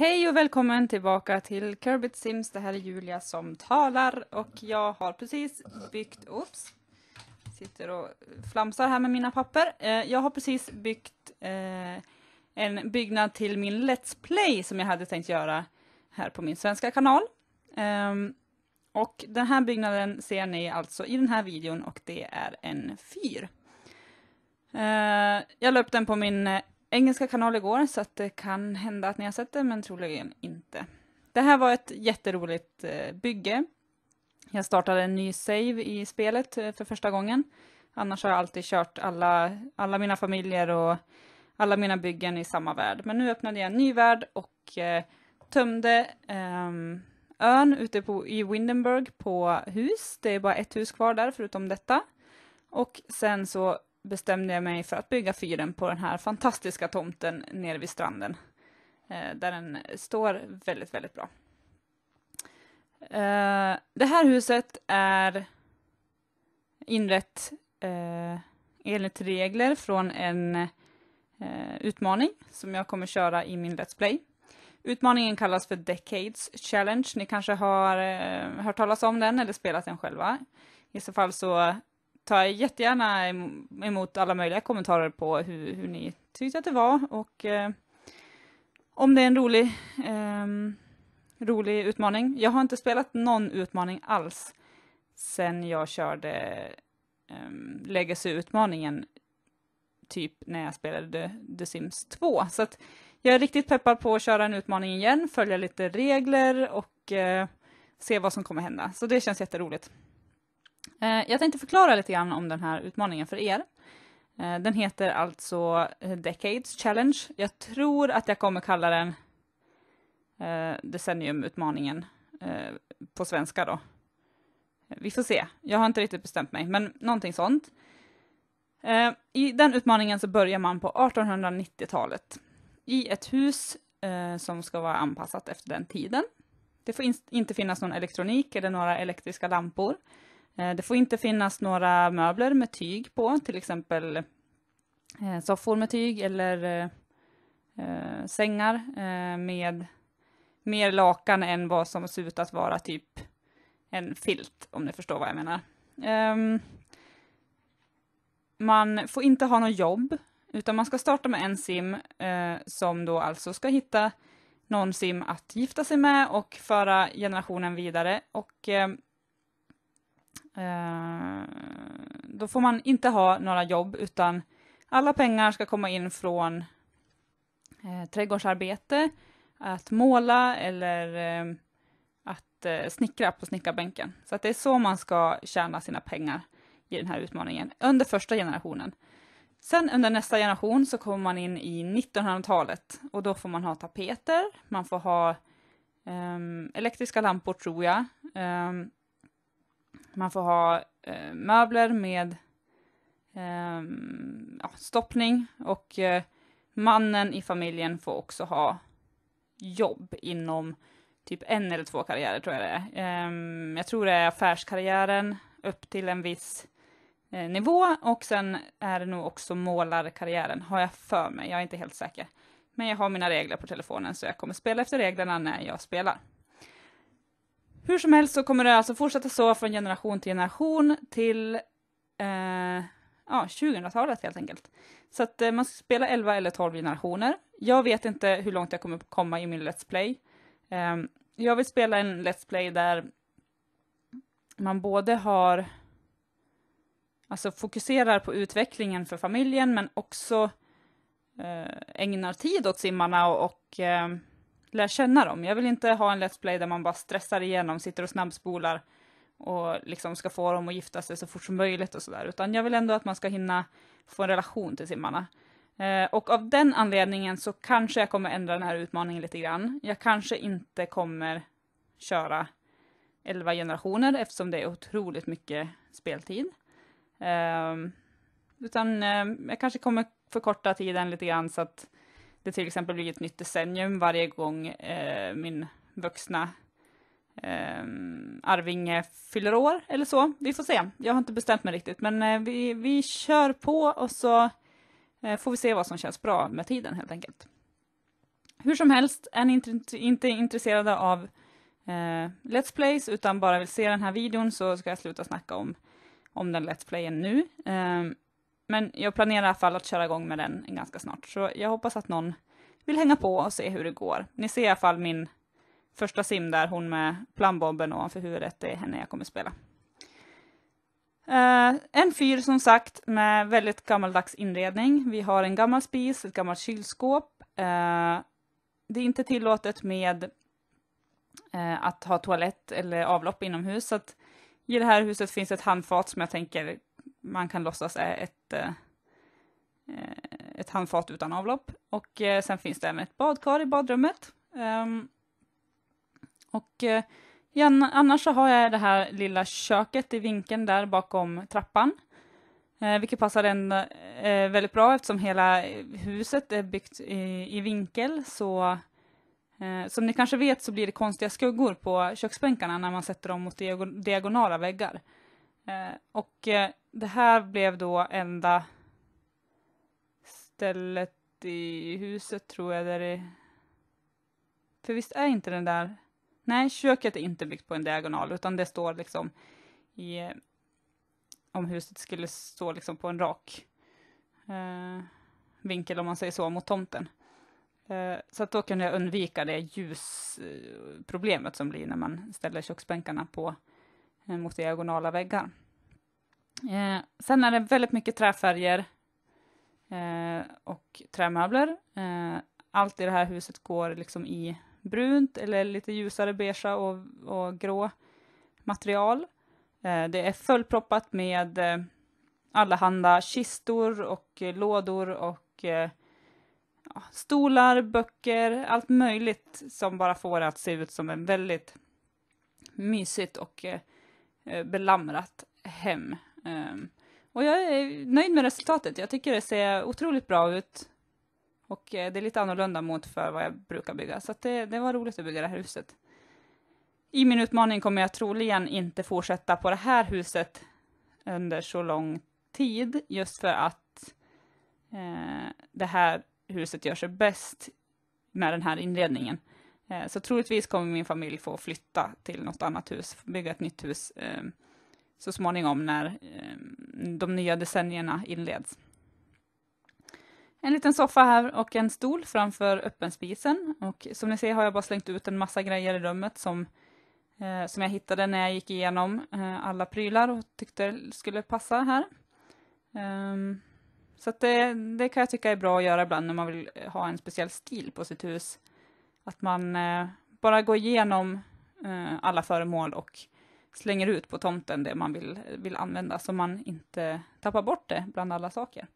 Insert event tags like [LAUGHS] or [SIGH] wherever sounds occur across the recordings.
Hej och välkommen tillbaka till Kerbit Sims. Det här är Julia som talar och jag har precis byggt, oops, sitter och flamsar här med mina papper. Eh, jag har precis byggt eh, en byggnad till min Let's Play som jag hade tänkt göra här på min svenska kanal. Ehm, och den här byggnaden ser ni alltså i den här videon och det är en fyr. Eh, jag la upp den på min engelska kanal igår så att det kan hända att ni har sett det men troligen inte. Det här var ett jätteroligt eh, bygge. Jag startade en ny save i spelet eh, för första gången. Annars har jag alltid kört alla, alla mina familjer och alla mina byggen i samma värld. Men nu öppnade jag en ny värld och eh, tömde eh, ön ute på, i Windenburg på hus. Det är bara ett hus kvar där förutom detta. Och sen så bestämde jag mig för att bygga fyren på den här fantastiska tomten nere vid stranden. Eh, där den står väldigt, väldigt bra. Eh, det här huset är inrett eh, enligt regler från en utmaning som jag kommer köra i min Let's Play. Utmaningen kallas för Decades Challenge. Ni kanske har hört talas om den eller spelat den själva. I så fall så tar jag jättegärna emot alla möjliga kommentarer på hur, hur ni tyckte att det var och eh, om det är en rolig, eh, rolig utmaning. Jag har inte spelat någon utmaning alls sen jag körde eh, Legacy-utmaningen typ när jag spelade The Sims 2. Så att jag är riktigt peppad på att köra en utmaning igen, följa lite regler och eh, se vad som kommer hända. Så det känns jätteroligt. Eh, jag tänkte förklara lite grann om den här utmaningen för er. Eh, den heter alltså eh, Decades Challenge. Jag tror att jag kommer kalla den Decenniumutmaningen på svenska då. Vi får se. Jag har inte riktigt bestämt mig, men någonting sånt. I den utmaningen så börjar man på 1890-talet i ett hus som ska vara anpassat efter den tiden. Det får inte finnas någon elektronik eller några elektriska lampor. Eh, det får inte finnas några möbler med tyg på, till exempel eh, soffor med tyg eller eh, sängar med mer lakan än vad som ser ut att vara typ en filt, om ni förstår vad jag menar. Ehm, man får inte ha något jobb, utan man ska starta med en sim som då alltså ska hitta någon sim att gifta sig med och föra generationen vidare. Och Eh, då får man inte ha några jobb utan alla pengar ska komma in från eh, trädgårdsarbete, att måla eller eh, att eh, snickra på snickarbänken. Så att det är så man ska tjäna sina pengar i den här utmaningen under första generationen. Sen under nästa generation så kommer man in i 1900-talet och då får man ha tapeter, man får ha ehm, elektriska lampor tror jag, ehm, man får ha eh, möbler med eh, ja, stoppning och eh, mannen i familjen får också ha jobb inom typ en eller två karriärer tror jag det är. Ehm, jag tror det är affärskarriären upp till en viss eh, nivå och sen är det nog också målarkarriären har jag för mig. Jag är inte helt säker. Men jag har mina regler på telefonen så jag kommer spela efter reglerna när jag spelar. Hur som helst så kommer det alltså fortsätta så från generation till generation till eh, ja, 2000-talet helt enkelt. Så att eh, man ska spela 11 eller 12 generationer. Jag vet inte hur långt jag kommer komma i min Let's Play. Eh, jag vill spela en Let's Play där man både har, alltså fokuserar på utvecklingen för familjen men också eh, ägnar tid åt simmarna och, och ehm, lär känna dem. Jag vill inte ha en Let's Play där man bara stressar igenom, sitter och snabbspolar och liksom ska få dem att gifta sig så fort som möjligt och sådär, utan jag vill ändå att man ska hinna få en relation till simmarna. Eh, och av den anledningen så kanske jag kommer ändra den här utmaningen lite grann. Jag kanske inte kommer köra 11 generationer eftersom det är otroligt mycket speltid. Eh, utan eh, jag kanske kommer förkorta tiden lite grann så att det till exempel blir ett nytt decennium varje gång eh, min vuxna eh, arvinge fyller år eller så. Vi får se. Jag har inte bestämt mig riktigt, men eh, vi, vi kör på och så eh, får vi se vad som känns bra med tiden helt enkelt. Hur som helst, är ni inte, intresserade av eh, Let's Plays utan bara vill se den här videon så ska jag sluta snacka om, om den Let's Playen nu. Ehm, men jag planerar i alla fall att köra igång med den ganska snart, så jag hoppas att någon vill hänga på och se hur det går. Ni ser i alla fall min första sim där, hon med plambomben ovanför huvudet, det är henne jag kommer spela. Uh, en fyr som sagt med väldigt gammaldags inredning. Vi har en gammal spis, ett gammalt kylskåp. Uh, det är inte tillåtet med uh, att ha toalett eller avlopp inomhus. Så att I det här huset finns ett handfat som jag tänker man kan låtsas är ett, eh, eh, ett handfat utan avlopp. Och eh, sen finns det även ett badkar i badrummet. Ehm, och igen, annars så har jag det här lilla köket i vinkeln där bakom trappan. vilket passar den väldigt bra eftersom hela huset är byggt i, i vinkel. Så som ni kanske vet så blir det konstiga skuggor på köksbänkarna när man sätter dem mot diagonala väggar. och det här blev då enda stället i huset tror jag där det... För visst är inte den där... Nej, köket är inte byggt på en diagonal utan det står liksom i... Eh, om huset skulle stå liksom på en rak eh, vinkel om man säger så mot tomten. Eh, så att då kunde jag undvika det ljusproblemet som blir när man ställer köksbänkarna på, eh, mot diagonala väggar. Eh, sen är det väldigt mycket träfärger eh, och trämöbler. Eh, allt i det här huset går liksom i brunt eller lite ljusare beige och, och grå material. Eh, det är fullproppat med eh, allehanda kistor och lådor och eh, stolar, böcker, allt möjligt som bara får det att se ut som en väldigt mysigt och eh, belamrat hem. Ehm, och jag är nöjd med resultatet. Jag tycker det ser otroligt bra ut. Och eh, det är lite annorlunda mot för vad jag brukar bygga. Så det, det var roligt att bygga det här huset. I min utmaning kommer jag troligen inte fortsätta på det här huset under så lång tid. Just för att eh, det här huset gör sig bäst med den här inredningen. Eh, så troligtvis kommer min familj få flytta till något annat hus, bygga ett nytt hus. Eh, så småningom när eh, de nya decennierna inleds. En liten soffa här och en stol framför öppenspisen och som ni ser har jag bara slängt ut en massa grejer i rummet som, eh, som jag hittade när jag gick igenom eh, alla prylar och tyckte skulle passa här. Ehm, så det, det, kan jag tycka är bra att göra ibland när man vill ha en speciell stil på sitt hus. Att man eh, bara går igenom eh, alla föremål och slänger ut på tomten det man vill, vill använda så man inte tappar bort det bland alla saker.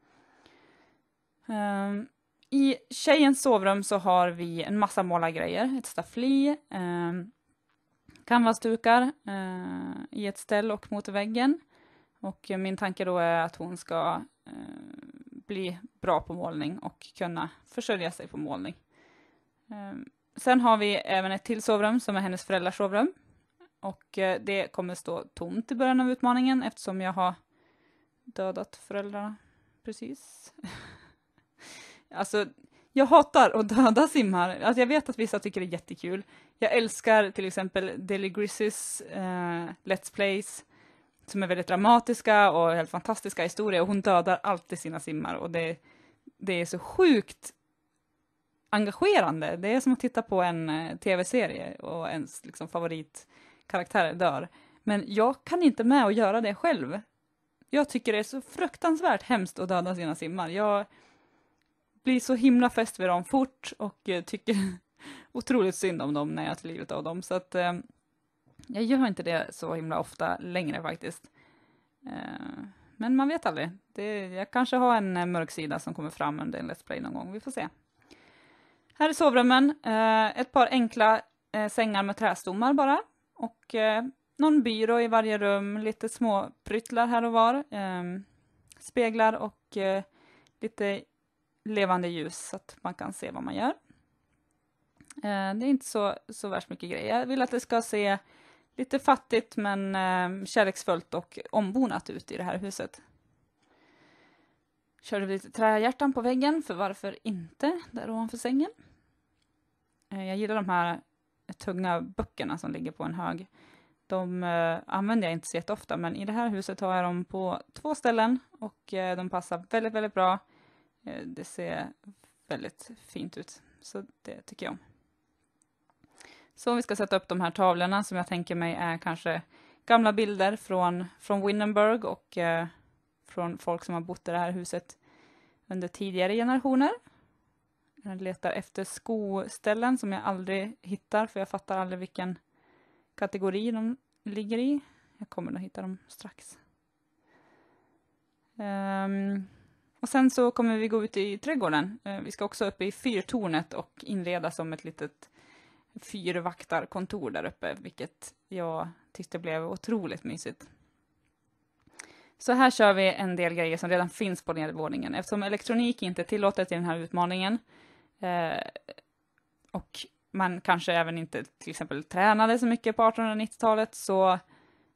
Um, I tjejens sovrum så har vi en massa målargrejer, ett staffli, um, canvasdukar uh, i ett ställ och mot väggen. Och min tanke då är att hon ska uh, bli bra på målning och kunna försörja sig på målning. Um, sen har vi även ett till sovrum som är hennes föräldrars sovrum och eh, det kommer stå tomt i början av utmaningen eftersom jag har dödat föräldrarna precis. [LAUGHS] alltså, jag hatar att döda simmar. Alltså, jag vet att vissa tycker det är jättekul. Jag älskar till exempel Deli Grizzys eh, Let's Plays som är väldigt dramatiska och helt fantastiska historier och hon dödar alltid sina simmar och det, det är så sjukt engagerande. Det är som att titta på en eh, tv-serie och ens liksom, favorit karaktärer dör. Men jag kan inte med och göra det själv. Jag tycker det är så fruktansvärt hemskt att döda sina simmar. Jag blir så himla fäst vid dem fort och eh, tycker [LAUGHS] otroligt synd om dem när jag tar livet av dem. Så att eh, jag gör inte det så himla ofta längre faktiskt. Eh, men man vet aldrig. Det, jag kanske har en eh, mörk sida som kommer fram under en Let's Play någon gång. Vi får se. Här är sovrummen. Eh, ett par enkla eh, sängar med trästommar bara. Och eh, någon byrå i varje rum, lite små pryttlar här och var, eh, speglar och eh, lite levande ljus så att man kan se vad man gör. Eh, det är inte så, så värst mycket grejer. Jag vill att det ska se lite fattigt men eh, kärleksfullt och ombonat ut i det här huset. Körde lite trähjärtan på väggen, för varför inte, där ovanför sängen. Eh, jag gillar de här tunga böckerna som ligger på en hög. De eh, använder jag inte så jätteofta, men i det här huset har jag dem på två ställen och eh, de passar väldigt, väldigt bra. Eh, det ser väldigt fint ut, så det tycker jag om. Så om vi ska sätta upp de här tavlorna som jag tänker mig är kanske gamla bilder från, från Winnenberg och eh, från folk som har bott i det här huset under tidigare generationer. Jag letar efter skoställen som jag aldrig hittar för jag fattar aldrig vilken kategori de ligger i. Jag kommer nog hitta dem strax. Um, och sen så kommer vi gå ut i trädgården. Uh, vi ska också upp i fyrtornet och inreda som ett litet fyrvaktarkontor där uppe, vilket jag tyckte blev otroligt mysigt. Så här kör vi en del grejer som redan finns på nedervåningen. Eftersom elektronik inte är tillåtet i den här utmaningen Eh, och man kanske även inte till exempel tränade så mycket på 1890-talet så,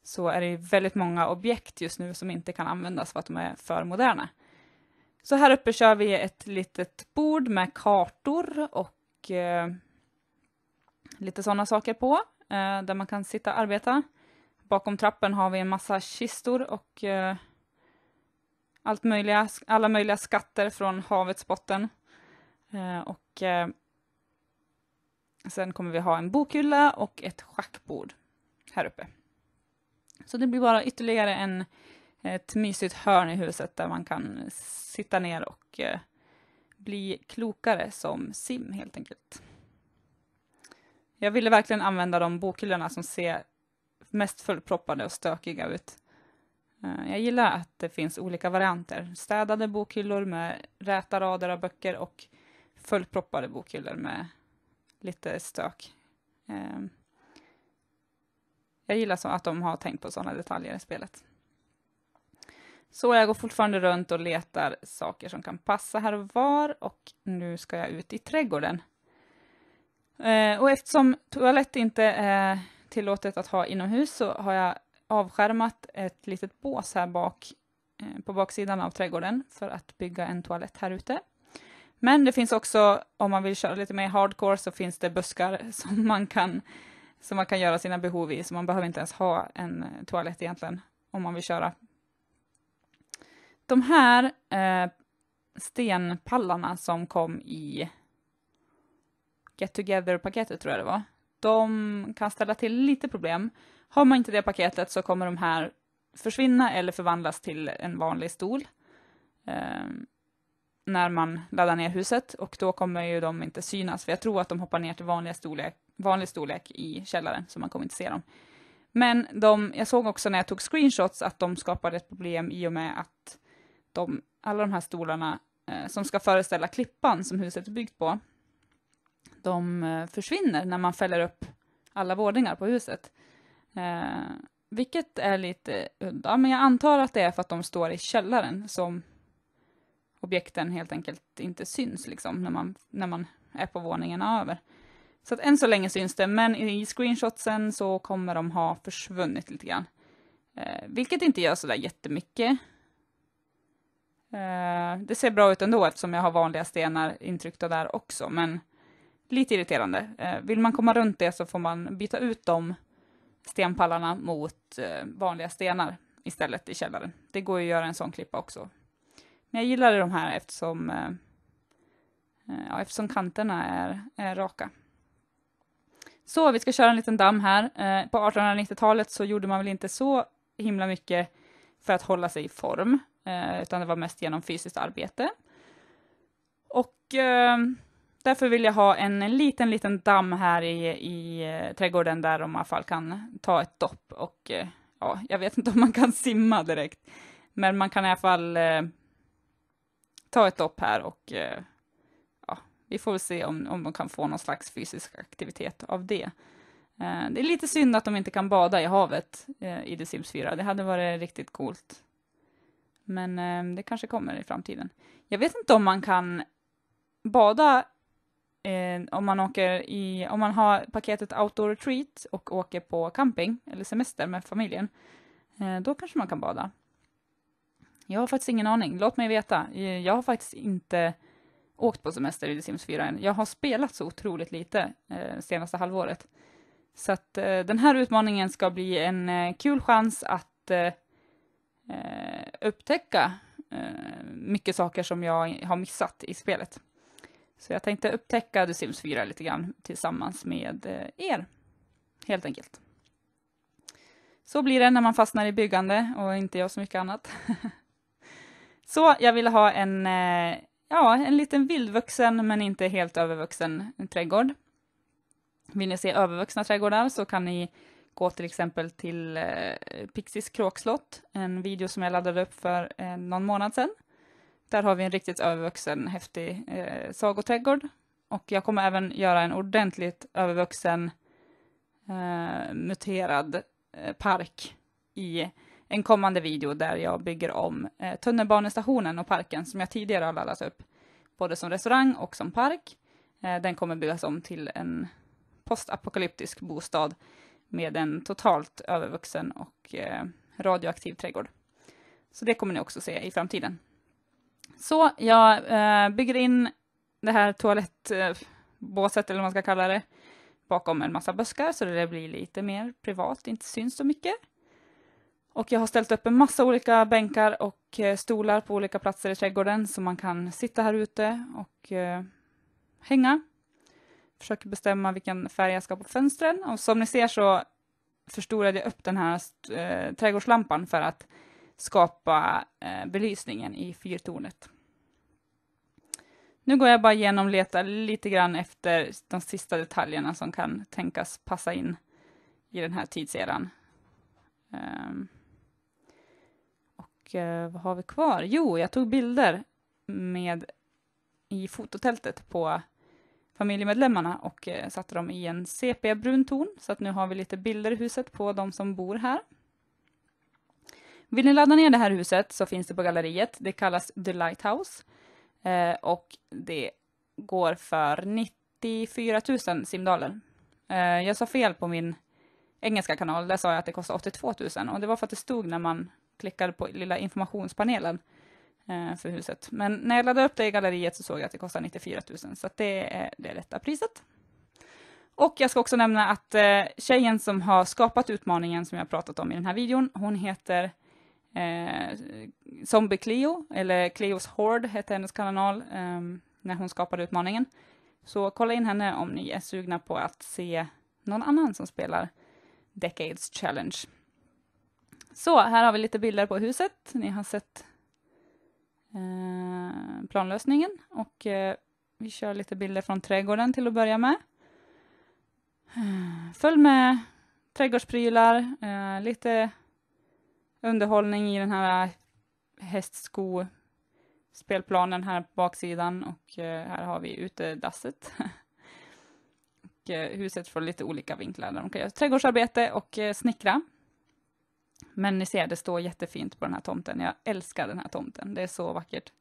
så är det väldigt många objekt just nu som inte kan användas för att de är för moderna. Så här uppe kör vi ett litet bord med kartor och eh, lite sådana saker på eh, där man kan sitta och arbeta. Bakom trappen har vi en massa kistor och eh, allt möjliga, alla möjliga skatter från havets botten. Eh, och eh, sen kommer vi ha en bokhylla och ett schackbord här uppe. Så det blir bara ytterligare en, eh, ett mysigt hörn i huset där man kan sitta ner och bli klokare som sim helt enkelt. Jag ville verkligen använda de bokhyllorna som ser mest fullproppade och stökiga ut. Jag gillar att det finns olika varianter. Städade bokhyllor med räta rader av böcker och fullproppade bokhyllor med lite stök. Ehm, jag gillar så att de har tänkt på sådana detaljer i spelet. Så jag går fortfarande runt och letar saker som kan passa här och var och nu ska jag ut i trädgården. Ehm, och eftersom toalett inte är tillåtet att ha inomhus så har jag avskärmat ett litet bås här bak eh, på baksidan av trädgården för att bygga en toalett här ute. Men det finns också, om man vill köra lite mer hardcore, så finns det buskar [LAUGHS] som man kan, som man kan göra sina behov i, så man behöver inte ens ha en eh, toalett egentligen, om man vill köra. De här eh, stenpallarna som kom i Get Together-paketet, tror jag det var, de kan ställa till lite problem. Har man inte det paketet så kommer de här försvinna eller förvandlas till en vanlig stol. Eh, när man laddar ner huset och då kommer ju de inte synas för jag tror att de hoppar ner till vanlig storlek, vanlig storlek i källaren så man kommer inte se dem. Men de, jag såg också när jag tog screenshots att de skapade ett problem i och med att de, alla de här stolarna eh, som ska föreställa klippan som huset är byggt på, de eh, försvinner när man fäller upp alla våningar på huset. Eh, vilket är lite udda, men jag antar att det är för att de står i källaren som objekten helt enkelt inte syns liksom när man, när man är på våningen över. Så att än så länge syns det, men i screenshotsen så kommer de ha försvunnit lite grann. Eh, vilket inte gör sådär jättemycket. Eh, det ser bra ut ändå eftersom jag har vanliga stenar intryckta där också, men lite irriterande. Eh, vill man komma runt det så får man byta ut de stenpallarna mot eh, vanliga stenar istället i källaren. Det går ju att göra en sån klippa också men jag gillade de här eftersom, eh, eh, ja, eftersom kanterna är, är raka. Så vi ska köra en liten damm här. Eh, på 1890-talet så gjorde man väl inte så himla mycket för att hålla sig i form, eh, utan det var mest genom fysiskt arbete. Och eh, därför vill jag ha en liten, liten damm här i, i eh, trädgården där de i alla fall kan ta ett dopp och ja, jag vet inte om man kan simma direkt, men man kan i alla fall ta ett lopp här och eh, ja, vi får väl se om, om de kan få någon slags fysisk aktivitet av det. Eh, det är lite synd att de inte kan bada i havet eh, i The Sims 4. Det hade varit riktigt coolt. Men det kanske kommer i framtiden. Jag vet inte om man kan bada Eh, om man åker i, om man har paketet outdoor retreat och åker på camping eller semester med familjen, eh, då kanske man kan bada. Jag har faktiskt ingen aning. Låt mig veta. Eh, jag har faktiskt inte åkt på semester i The Sims 4 än. Jag har spelat så otroligt lite eh, senaste halvåret. Så att eh, den här utmaningen ska bli en eh, kul chans att eh, eh upptäcka eh, mycket saker som jag har missat i spelet. Så jag tänkte upptäcka The Sims 4 lite grann tillsammans med er, helt enkelt. Så blir det när man fastnar i byggande och inte gör så mycket annat. [LAUGHS] Så jag ville ha en, eh, ja, en liten vildvuxen men inte helt övervuxen trädgård. Vill ni se övervuxna trädgårdar så kan ni gå till exempel till eh, Pixies kråkslott, en video som jag laddade upp för eh, någon månad sedan. Där har vi en riktigt övervuxen, häftig eh, sagoträdgård. Och jag kommer även göra en ordentligt övervuxen eh, muterad eh, park i en kommande video där jag bygger om eh, tunnelbanestationen och parken som jag tidigare har laddat upp, både som restaurang och som park. Eh, den kommer byggas om till en postapokalyptisk bostad med en totalt övervuxen och eh, radioaktiv trädgård. Så det kommer ni också se i framtiden. Så jag eh, bygger in det här toalettbåset, eller vad man ska kalla det, bakom en massa buskar så det blir lite mer privat, inte syns så mycket. Och jag har ställt upp en massa olika bänkar och eh, stolar på olika platser i trädgården så man kan sitta här ute och eh, hänga. Försöker bestämma vilken färg jag ska ha på fönstren och som ni ser så förstorade jag upp den här eh, trädgårdslampan för att skapa eh, belysningen i fyrtornet. Nu går jag bara igenom och letar lite grann efter de sista detaljerna som kan tänkas passa in i den här tidseran. Um eh, vad har vi kvar? Jo, jag tog bilder med i fototältet på familjemedlemmarna och eh, satte dem i en sepia-brun ton. Så att nu har vi lite bilder i huset på de som bor här. Vill ni ladda ner det här huset så finns det på galleriet. Det kallas The Lighthouse eh, och det går för 94 000 simdaler. Eh, jag sa fel på min engelska kanal, där sa jag att det kostar 82 000 och det var för att det stod när man klickade på lilla informationspanelen eh, för huset. Men när jag laddade upp det i galleriet så såg jag att det kostar 94 000 så det är det rätta priset. Och jag ska också nämna att eh, tjejen som har skapat utmaningen som jag pratat om i den här videon, hon heter eh, Zombie Cleo, eller Cleos Horde hette hennes kanal eh, när hon skapade utmaningen. Så kolla in henne om ni är sugna på att se någon annan som spelar Decades Challenge. Så, här har vi lite bilder på huset. Ni har sett eh, planlösningen och eh, vi kör lite bilder från trädgården till att börja med. Eh, följ med trädgårdsprylar, lite underhållning i den här hästsko spelplanen här på baksidan och här har vi utedasset. [LAUGHS] och huset får lite olika vinklar där de kan göra trädgårdsarbete och snickra. Men ni ser, det står jättefint på den här tomten. Jag älskar den här tomten. Det är så vackert.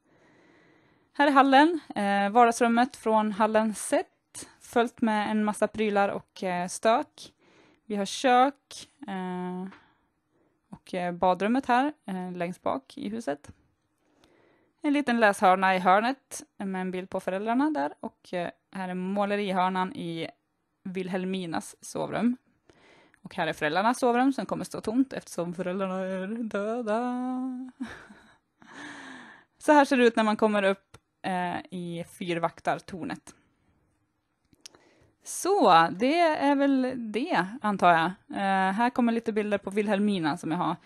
Här är hallen, eh, vardagsrummet från hallen sett, följt med en massa prylar och eh, stök. Vi har kök eh, och eh, badrummet här eh, längst bak i huset. En liten läshörna i hörnet med en bild på föräldrarna där och eh, här är målerihörnan i Vilhelminas sovrum. Och här är föräldrarnas sovrum som kommer stå tomt eftersom föräldrarna är döda. Så här ser det ut när man kommer upp eh, i fyrvaktartornet. Så, det är väl det, antar jag. Eh, här kommer lite bilder på Vilhelmina som jag har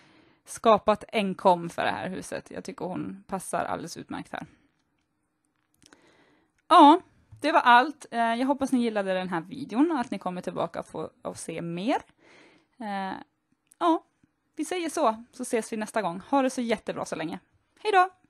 skapat enkom för det här huset. Jag tycker hon passar alldeles utmärkt här. Ja, det var allt. Eh, jag hoppas ni gillade den här videon och att ni kommer tillbaka och får se mer. Eh, ja, vi säger så, så ses vi nästa gång. Ha det så jättebra så länge. Hej då!